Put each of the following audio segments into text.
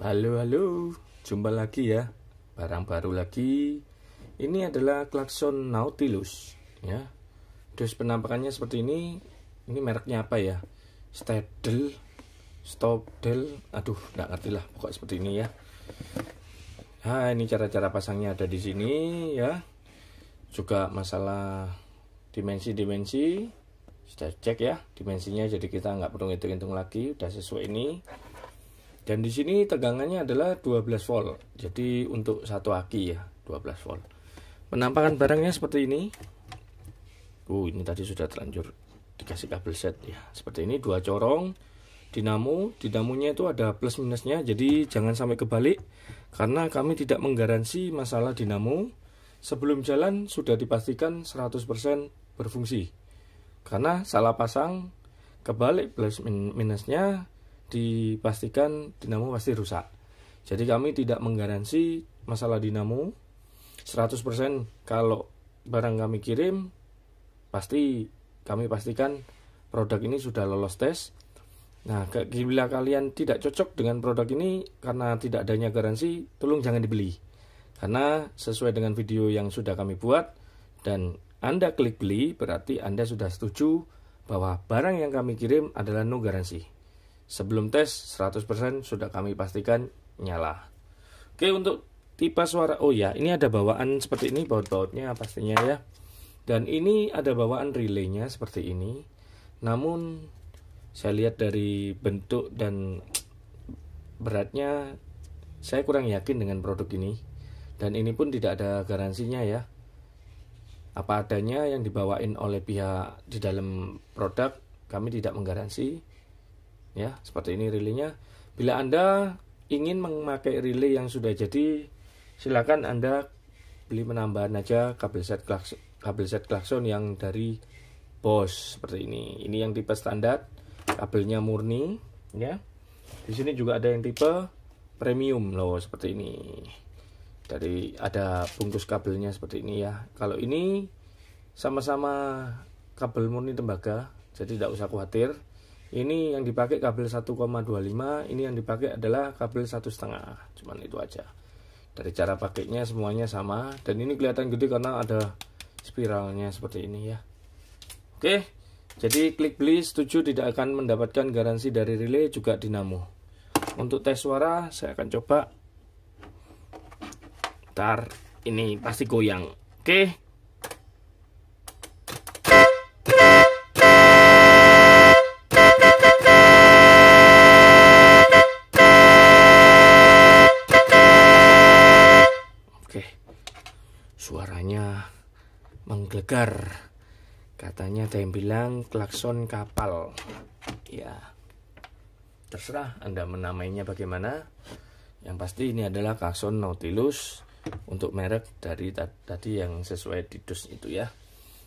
Halo, halo. Jumpa lagi ya. Barang baru lagi. Ini adalah klakson Nautilus, ya. Terus penampakannya seperti ini. Ini mereknya apa ya? Stedel, Stopdel. Aduh, nggak ngerti lah. pokok seperti ini ya. Nah, ini cara-cara pasangnya ada di sini ya. Juga masalah dimensi-dimensi. Sudah cek ya dimensinya jadi kita nggak perlu hitung-hitung lagi, udah sesuai ini. Dan di sini tegangannya adalah 12 volt. Jadi untuk satu aki ya, 12 volt. Penampakan barangnya seperti ini. Uh, ini tadi sudah terlanjur dikasih kabel set ya. Seperti ini dua corong dinamo, dinamonya itu ada plus minusnya. Jadi jangan sampai kebalik karena kami tidak menggaransi masalah dinamo. Sebelum jalan sudah dipastikan 100% berfungsi. Karena salah pasang kebalik plus minusnya dipastikan dinamo pasti rusak. Jadi kami tidak menggaransi masalah dinamo 100% kalau barang kami kirim pasti kami pastikan produk ini sudah lolos tes. Nah, bila kalian tidak cocok dengan produk ini karena tidak adanya garansi, tolong jangan dibeli. Karena sesuai dengan video yang sudah kami buat dan Anda klik beli berarti Anda sudah setuju bahwa barang yang kami kirim adalah no garansi. Sebelum tes 100% sudah kami pastikan nyala. Oke, untuk tipe suara oh ya, ini ada bawaan seperti ini baut-bautnya pastinya ya. Dan ini ada bawaan relaynya seperti ini. Namun saya lihat dari bentuk dan beratnya saya kurang yakin dengan produk ini. Dan ini pun tidak ada garansinya ya apa adanya yang dibawain oleh pihak di dalam produk kami tidak menggaransi ya seperti ini relaynya bila anda ingin memakai relay yang sudah jadi silakan anda beli penambahan aja kabel set klakson, kabel set klakson yang dari Bos seperti ini ini yang tipe standar kabelnya murni ya di sini juga ada yang tipe premium loh seperti ini dari ada bungkus kabelnya seperti ini ya kalau ini sama-sama kabel murni tembaga jadi tidak usah khawatir ini yang dipakai kabel 1,25 ini yang dipakai adalah kabel satu setengah cuman itu aja dari cara pakainya semuanya sama dan ini kelihatan gede karena ada spiralnya seperti ini ya oke jadi klik beli setuju tidak akan mendapatkan garansi dari relay juga dinamo untuk tes suara saya akan coba tar ini pasti goyang oke menggelegar katanya ada yang bilang klakson kapal ya terserah anda menamainya bagaimana yang pasti ini adalah klakson Nautilus untuk merek dari tadi yang sesuai di dus itu ya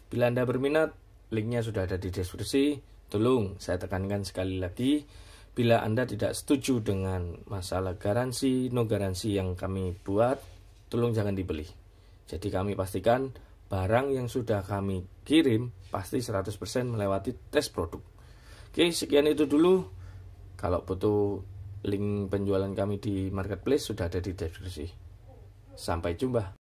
bila anda berminat linknya sudah ada di deskripsi tolong saya tekankan sekali lagi bila anda tidak setuju dengan masalah garansi no garansi yang kami buat tolong jangan dibeli jadi kami pastikan barang yang sudah kami kirim pasti 100% melewati tes produk. Oke, sekian itu dulu. Kalau butuh link penjualan kami di marketplace sudah ada di deskripsi. Sampai jumpa.